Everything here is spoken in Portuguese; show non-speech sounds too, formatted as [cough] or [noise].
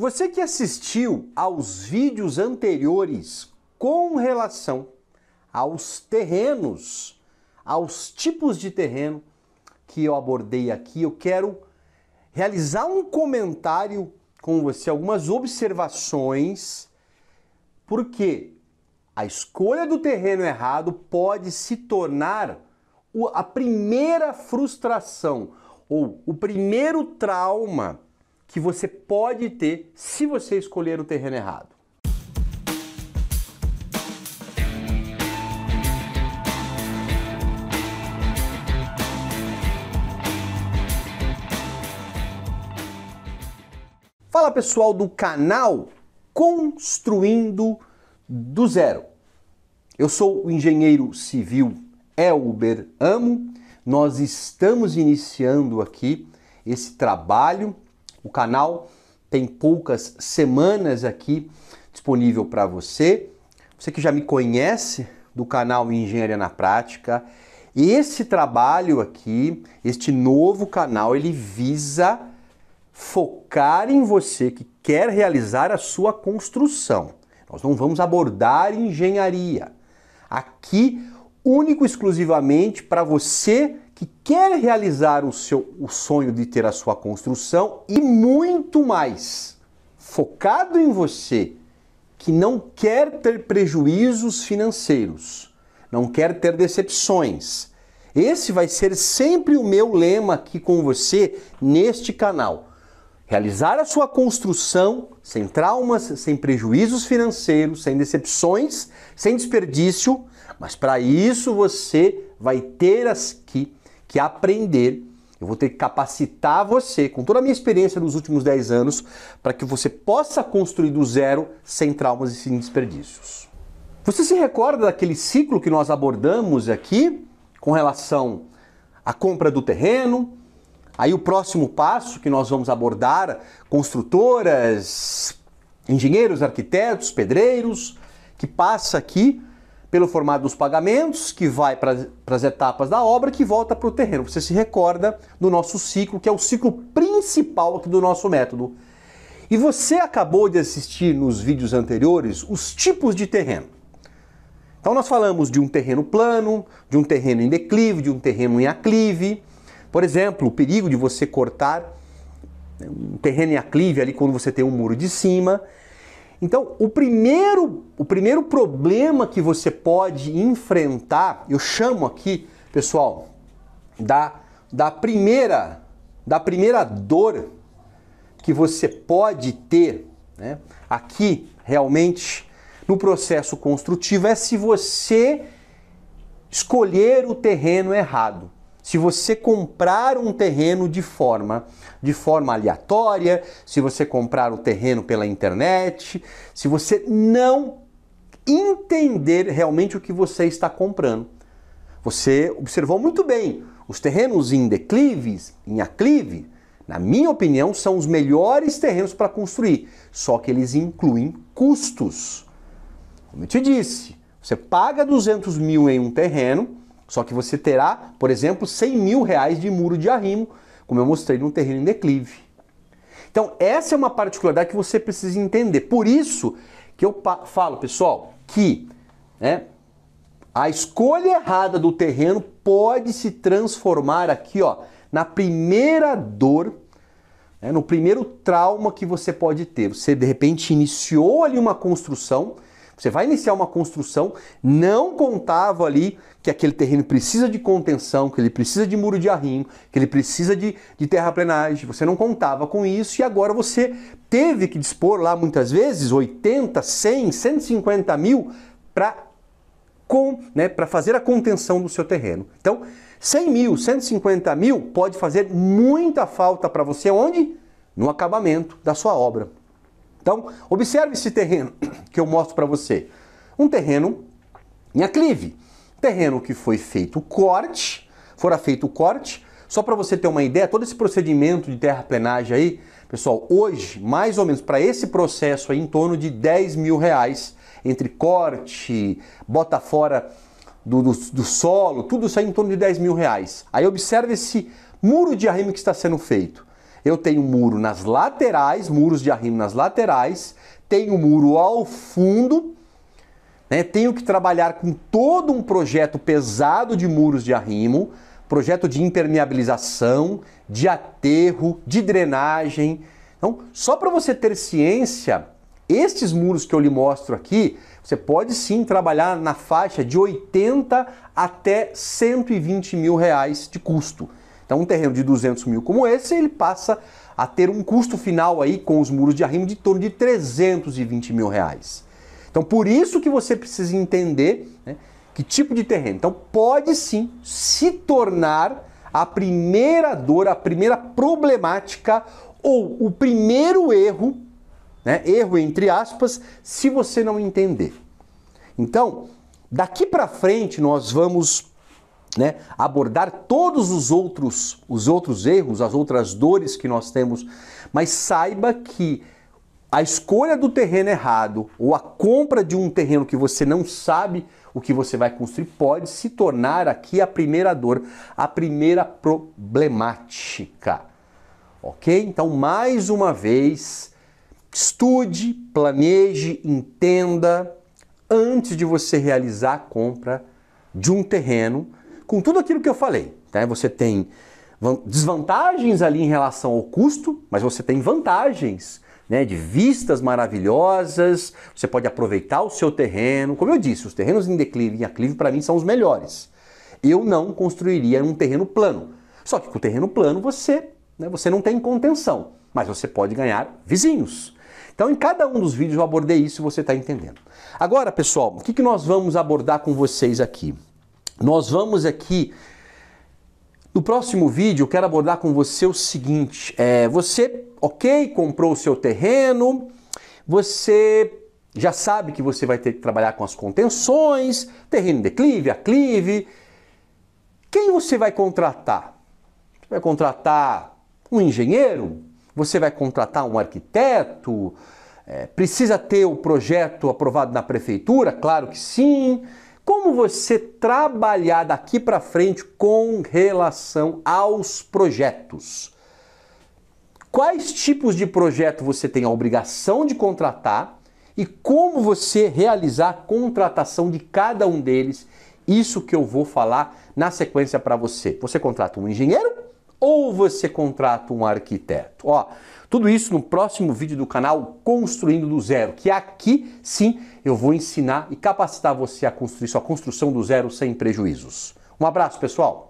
Você que assistiu aos vídeos anteriores com relação aos terrenos, aos tipos de terreno que eu abordei aqui, eu quero realizar um comentário com você, algumas observações, porque a escolha do terreno errado pode se tornar a primeira frustração ou o primeiro trauma que você pode ter se você escolher o terreno errado. Fala pessoal do canal Construindo do Zero. Eu sou o engenheiro civil Elber Amo. Nós estamos iniciando aqui esse trabalho o canal tem poucas semanas aqui disponível para você. Você que já me conhece do canal Engenharia na Prática, esse trabalho aqui, este novo canal, ele visa focar em você que quer realizar a sua construção. Nós não vamos abordar engenharia. Aqui, único exclusivamente para você que quer realizar o seu o sonho de ter a sua construção e muito mais focado em você que não quer ter prejuízos financeiros, não quer ter decepções. Esse vai ser sempre o meu lema aqui com você neste canal. Realizar a sua construção sem traumas, sem prejuízos financeiros, sem decepções, sem desperdício, mas para isso você vai ter as que que aprender, eu vou ter que capacitar você com toda a minha experiência dos últimos 10 anos para que você possa construir do zero sem traumas e sem desperdícios. Você se recorda daquele ciclo que nós abordamos aqui com relação à compra do terreno? Aí o próximo passo que nós vamos abordar, construtoras, engenheiros, arquitetos, pedreiros, que passa aqui pelo formato dos pagamentos, que vai para as etapas da obra, que volta para o terreno. Você se recorda do nosso ciclo, que é o ciclo principal aqui do nosso método. E você acabou de assistir nos vídeos anteriores os tipos de terreno. Então nós falamos de um terreno plano, de um terreno em declive, de um terreno em aclive. Por exemplo, o perigo de você cortar né, um terreno em aclive ali quando você tem um muro de cima. Então, o primeiro, o primeiro problema que você pode enfrentar, eu chamo aqui, pessoal, da, da primeira da primeira dor que você pode ter, né, aqui realmente no processo construtivo é se você escolher o terreno errado. Se você comprar um terreno de forma de forma aleatória, se você comprar o terreno pela internet, se você não entender realmente o que você está comprando. Você observou muito bem, os terrenos em declives, em aclive, na minha opinião, são os melhores terrenos para construir, só que eles incluem custos. Como eu te disse, você paga 200 mil em um terreno, só que você terá, por exemplo, 100 mil reais de muro de arrimo, como eu mostrei num terreno em declive. Então, essa é uma particularidade que você precisa entender. Por isso que eu falo, pessoal, que né, a escolha errada do terreno pode se transformar aqui ó, na primeira dor, né, no primeiro trauma que você pode ter. Você, de repente, iniciou ali uma construção você vai iniciar uma construção, não contava ali que aquele terreno precisa de contenção, que ele precisa de muro de arrimo, que ele precisa de, de terraplenagem. Você não contava com isso e agora você teve que dispor lá muitas vezes 80, 100, 150 mil para com, né, para fazer a contenção do seu terreno. Então, 100 mil, 150 mil pode fazer muita falta para você onde? No acabamento da sua obra. Então, observe esse terreno [clears throat] que eu mostro para você. Um terreno em aclive. Terreno que foi feito corte, fora feito o corte, só para você ter uma ideia, todo esse procedimento de terraplenagem aí, pessoal, hoje, mais ou menos, para esse processo aí, em torno de 10 mil reais, entre corte, bota fora do, do, do solo, tudo isso aí em torno de 10 mil reais. Aí observe esse muro de arrimo que está sendo feito. Eu tenho muro nas laterais, muros de arrimo nas laterais, tenho muro ao fundo, né? tenho que trabalhar com todo um projeto pesado de muros de arrimo, projeto de impermeabilização, de aterro, de drenagem. Então, só para você ter ciência, estes muros que eu lhe mostro aqui, você pode sim trabalhar na faixa de 80 até 120 mil reais de custo. Então, um terreno de 200 mil como esse, ele passa a ter um custo final aí com os muros de arrimo de torno de 320 mil reais. Então, por isso que você precisa entender né, que tipo de terreno. Então, pode sim se tornar a primeira dor, a primeira problemática ou o primeiro erro, né, erro entre aspas, se você não entender. Então, daqui para frente nós vamos né, abordar todos os outros, os outros erros, as outras dores que nós temos, mas saiba que a escolha do terreno errado ou a compra de um terreno que você não sabe o que você vai construir pode se tornar aqui a primeira dor, a primeira problemática. Ok? Então, mais uma vez, estude, planeje, entenda antes de você realizar a compra de um terreno com tudo aquilo que eu falei. Né? Você tem desvantagens ali em relação ao custo, mas você tem vantagens. Né, de vistas maravilhosas, você pode aproveitar o seu terreno. Como eu disse, os terrenos em declive e aclive para mim são os melhores. Eu não construiria um terreno plano. Só que com o terreno plano você, né, você não tem contenção, mas você pode ganhar vizinhos. Então, em cada um dos vídeos eu abordei isso e você está entendendo. Agora, pessoal, o que, que nós vamos abordar com vocês aqui? Nós vamos aqui no próximo vídeo, eu quero abordar com você o seguinte: é, você, ok, comprou o seu terreno, você já sabe que você vai ter que trabalhar com as contenções, terreno declive, aclive. Quem você vai contratar? Você vai contratar um engenheiro? Você vai contratar um arquiteto? É, precisa ter o projeto aprovado na prefeitura? Claro que sim como você trabalhar daqui para frente com relação aos projetos. Quais tipos de projeto você tem a obrigação de contratar e como você realizar a contratação de cada um deles. Isso que eu vou falar na sequência para você. Você contrata um engenheiro ou você contrata um arquiteto. Ó, tudo isso no próximo vídeo do canal Construindo do Zero, que aqui sim eu vou ensinar e capacitar você a construir sua construção do zero sem prejuízos. Um abraço, pessoal!